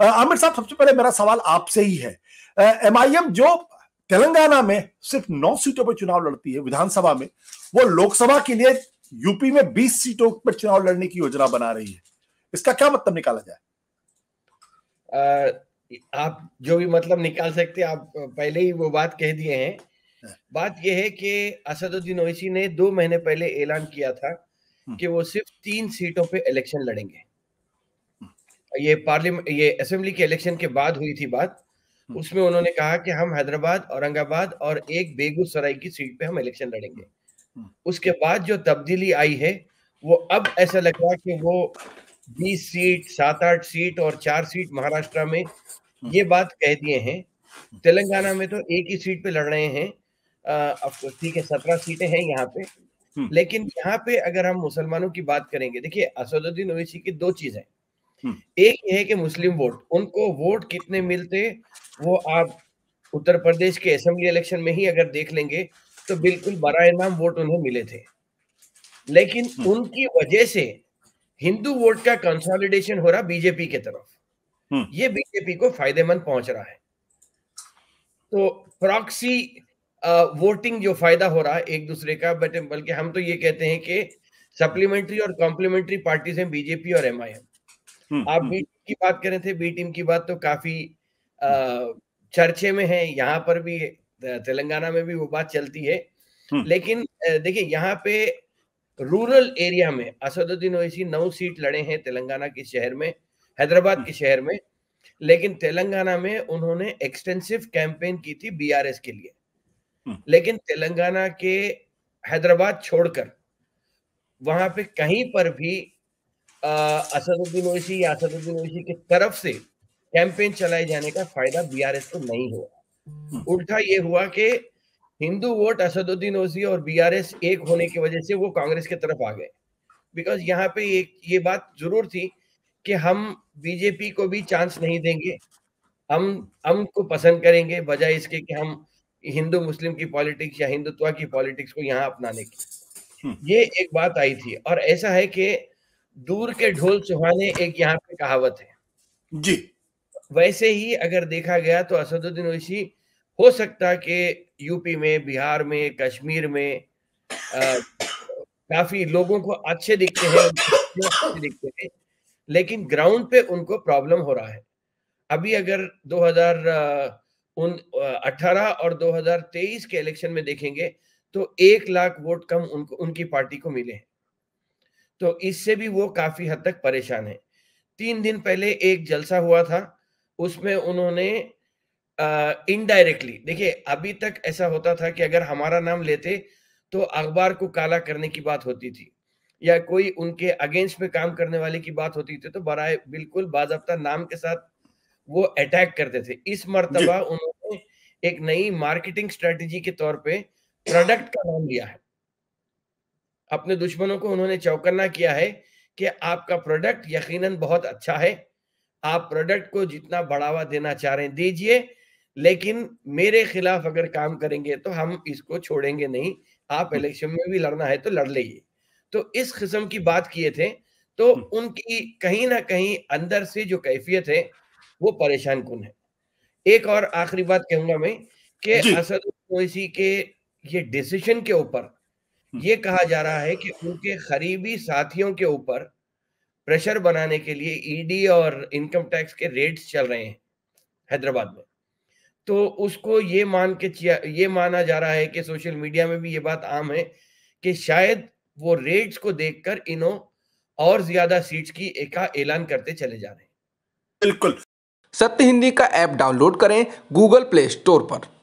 आमिर साहब सबसे पहले मेरा सवाल आपसे ही है एम आई एम जो तेलंगाना में सिर्फ नौ सीटों पर चुनाव लड़ती है विधानसभा में वो लोकसभा के लिए यूपी में बीस सीटों पर चुनाव लड़ने की योजना बना रही है इसका क्या मतलब निकाला जाए आप जो भी मतलब निकाल सकते आप पहले ही वो बात कह दिए हैं हाँ। बात यह है कि असदुद्दीन ओवैसी ने दो महीने पहले ऐलान किया था हाँ। कि वो सिर्फ तीन सीटों पे इलेक्शन लड़ेंगे ये पार्लियामेंट ये असेंबली के इलेक्शन के बाद हुई थी बात हम्म। उसमें उन्होंने कहा कि हम हैदराबाद औरंगाबाद और एक बेगूसराय की सीट पे हम इलेक्शन लड़ेंगे हम्म। उसके बाद जो तब्दीली आई है वो अब ऐसा लग रहा है कि वो बीस सीट सात आठ सीट और चार सीट महाराष्ट्र में हम्म। ये बात कह दिए हैं तेलंगाना में तो एक ही सीट पे लड़ रहे हैं तो ठीक है सत्रह सीटें हैं यहाँ पे लेकिन यहाँ पे अगर हम मुसलमानों की बात करेंगे देखिए असदुद्दीन ओवैसी की दो चीजें हम्म। एक ये है कि मुस्लिम वोट उनको वोट कितने मिलते वो आप उत्तर प्रदेश के असेंबली इलेक्शन में ही अगर देख लेंगे तो बिल्कुल बरा इनाम वोट उन्हें मिले थे लेकिन हम्म। उनकी वजह से हिंदू वोट का कंसोलिडेशन हो रहा बीजेपी के तरफ हम्म। ये बीजेपी को फायदेमंद पहुंच रहा है तो प्रॉक्सी वोटिंग जो फायदा हो रहा है एक दूसरे का बट बल्कि हम तो ये कहते हैं कि सप्लीमेंट्री और कॉम्प्लीमेंट्री पार्टीज हैं बीजेपी और एमआईएम हम्म, आप बी टीम हम्म। की बात करें थे बी टीम की बात तो काफी चर्चे में है यहाँ पर भी तेलंगाना में भी वो बात चलती है हम्म। लेकिन देखिए यहाँ पे रूरल एरिया में असदुद्दीन ओवैसी नौ सीट लड़े हैं तेलंगाना के शहर में हैदराबाद के शहर में लेकिन तेलंगाना में उन्होंने एक्सटेंसिव कैंपेन की थी बीआरएस के लिए लेकिन तेलंगाना के हैदराबाद छोड़कर वहां पे कहीं पर भी असदुद्दीन ओवैसी या असदुद्दीन ओवैसी की तरफ से कैंपेन चलाए जाने का फायदा बीआरएस को नहीं हुआ हम्म। उल्टा ये हुआ कि हिंदू वोट असदुद्दीन ओवैसी और बीआरएस एक होने की वजह से वो कांग्रेस की तरफ आ गए बिकॉज यहाँ पे एक ये बात जरूर थी कि हम बीजेपी को भी चांस नहीं देंगे हम हम को पसंद करेंगे बजाय इसके कि हम हिंदू मुस्लिम की पॉलिटिक्स या हिंदुत्व की पॉलिटिक्स को यहाँ अपनाने की हम्म। ये एक बात आई थी और ऐसा है कि दूर के ढोल सुहाने एक यहाँ पे कहावत है जी वैसे ही अगर देखा गया तो असदुद्दीन ओवैसी हो सकता कि यूपी में बिहार में कश्मीर में आ, काफी लोगों को अच्छे दिखते हैं अच्छे दिखते हैं लेकिन ग्राउंड पे उनको प्रॉब्लम हो रहा है अभी अगर 2018 और 2023 के इलेक्शन में देखेंगे तो एक लाख वोट कम उनको उनकी पार्टी को मिले हैं तो इससे भी वो काफी हद तक परेशान है तीन दिन पहले एक जलसा हुआ था उसमें उन्होंने इनडायरेक्टली देखिए अभी तक ऐसा होता था कि अगर हमारा नाम लेते तो अखबार को काला करने की बात होती थी या कोई उनके अगेंस्ट में काम करने वाले की बात होती थी तो बराए बिल्कुल बाजबता नाम के साथ वो अटैक करते थे इस मरतबा उन्होंने एक नई मार्केटिंग स्ट्रेटजी के तौर पे प्रोडक्ट का नाम लिया है अपने दुश्मनों को उन्होंने चौकन्ना किया है कि आपका प्रोडक्ट यकीनन बहुत अच्छा है आप प्रोडक्ट को जितना बढ़ावा देना चाह रहे हैं दीजिए लेकिन मेरे खिलाफ अगर काम करेंगे तो हम इसको छोड़ेंगे नहीं आप इलेक्शन हम्म। में भी लड़ना है तो लड़ लीजिए तो इस किस्म की बात किए थे तो हम्म। उनकी कहीं ना कहीं अंदर से जो कैफियत है वो परेशान कन है एक और आखिरी बात कहूंगा मैं कि असद ओवैसी के ये डिसीजन के ऊपर ये कहा जा रहा है कि उनके करीबी साथियों के ऊपर प्रेशर बनाने के लिए ईडी e और इनकम टैक्स के रेट्स चल रहे हैं हैदराबाद में तो उसको ये मान के ये माना जा रहा है कि सोशल मीडिया में भी ये बात आम है कि शायद वो रेट्स को देखकर इनो और ज्यादा सीट्स की एका ऐलान करते चले जा रहे हैं बिल्कुल सत्य हिंदी का ऐप डाउनलोड करें गूगल प्ले स्टोर पर